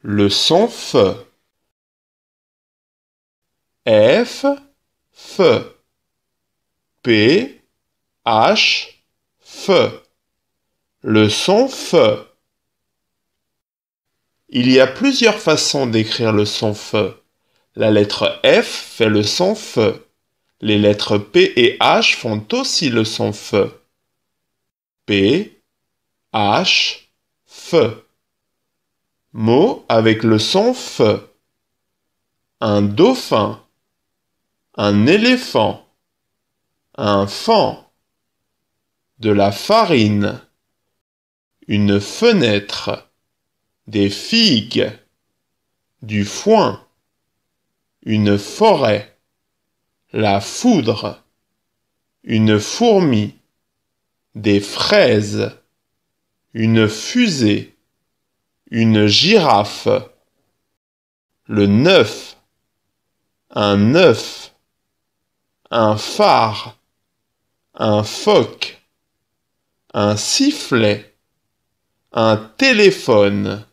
Le son F. F, F. P, H, F. Le son F. Il y a plusieurs façons d'écrire le son F. La lettre F fait le son F. Les lettres P et H font aussi le son F. P, H, F. Mot avec le son feu ». Un dauphin. Un éléphant. Un fan. De la farine. Une fenêtre. Des figues. Du foin. Une forêt. La foudre. Une fourmi. Des fraises. Une fusée une girafe. Le neuf, un neuf. un phare, un phoque, un sifflet, un téléphone.